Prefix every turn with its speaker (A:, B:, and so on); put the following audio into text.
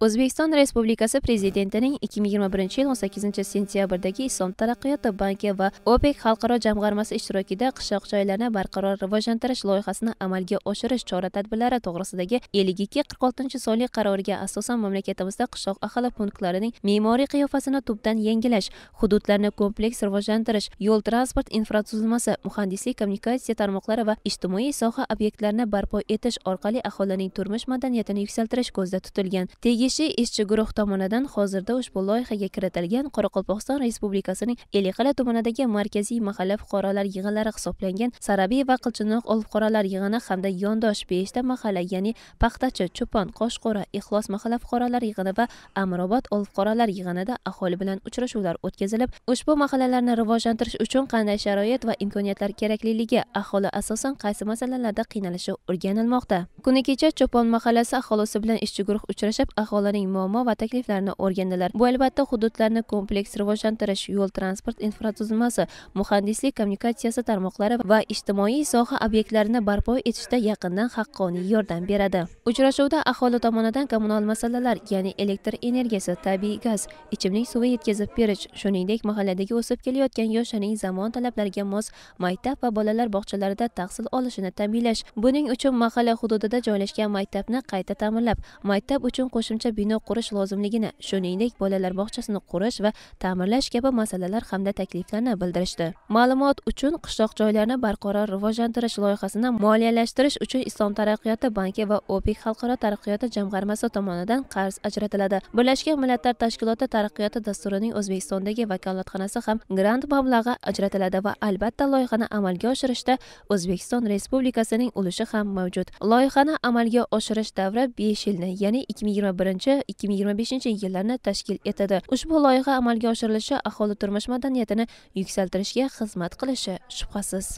A: o'zbekiston respublikasi prezidentining 2021 yil 18 sentyabrdagi islom taraqqiyoti banki va opec xalqaro jamg'armasi ishtirokida qishloq joylarni barqaror rivojlantirish loyihasini amalga oshirish chora tadbirlari to'g'risidagi 5246 sonli qaroriga asosan mamlakatimizda qishloq aholi punktlarining me'moriy qiyofasini tubdan yangilash hududlarni kompleks rivojlantirish yo'l transport infratuzilmasi muhandislik kommunikatsiya tarmoqlari va ijtimoiy soha obyektlarini barpo etish orqali aholining turmush madaniyatini yuksaltirish ko'zda tutilgan tegi tegishli ishchi guruh tomonidan hozirda ushbu loyihaga kiritilgan qoraqalpog'iston respublikasining ellikqal'a tumanidagi markaziy mahalla fuqarolar yig'inlari hisoblangan sarabiy va qilchinoq fuqarolar yig'ini hamda yondosh beshta mahalla ya'ni paxtachi cho'pon qoshqo'ra ixlos mahalla fuqarolar yig'ini va amirobod fuqarolar yig'inida aholi bilan uchrashuvlar o'tkazilib ushbu mahallalarni rivojlantirish uchun qanday sharoit va imkoniyatlar kerakligi aholi asosan qaysi masalalarda qiynalishi o'rganilmoqda kuni kecha cho'pon mahallasi aholisi bilan ishchi guruh uchrashib aholi aholining muammo va takliflarini o'rgandilar bu albatta hududlarni kompleks rivojlantirish yo'l transport infratuzilmasi muhandislik kommunikatsiyasi tarmoqlari va ijtimoiy soha obyektlarini barpo etishda yaqindan haqqoniy yordam beradi uchrashuvda aholi tomonidan kommunal masalalar ya'ni elektr energiyasi tabiiy gaz ichimlik suvi yetkazib berish shuningdek mahalladagi o'sib kelayotgan yoshlarning zamon talablariga mos maktab va bolalar bog'chalarida tahsil olishini ta'minlash buning uchun mahalla hududida joylashgan maktabni qayta ta'mirlab maktab uchun qo'shimcha qo'shimcha bino qurish lozimligini shuningdek bolalar bog'chasini qurish va ta'mirlash kabi masalalar hamda takliflarni bildirishdi ma'lumot uchun qishloq joylarini barqaror rivojlantirish loyihasini moliyalashtirish uchun islom taraqqiyoti banki va opik e xalqaro taraqqiyoti jamg'armasi tomonidan qarz ajratiladi birlashgan millatlar tashkiloti taraqqiyoti dasturining o'zbekistondagi vakolatxonasi ham grant mablag'i ajratiladi va albatta loyihani amalga oshirishda o'zbekiston respublikasining ulushi ham mavjud loyihani amalga oshirish davri besh yilni ya'ni ikki ming yigirma birinchi to'qsoninchi ikki ming yigirma beshinchi yillarni tashkil etadi ushbu loyiha amalga oshirilishi aholi turmush madaniyatini yuksaltirishga xizmat qilishi shubhasiz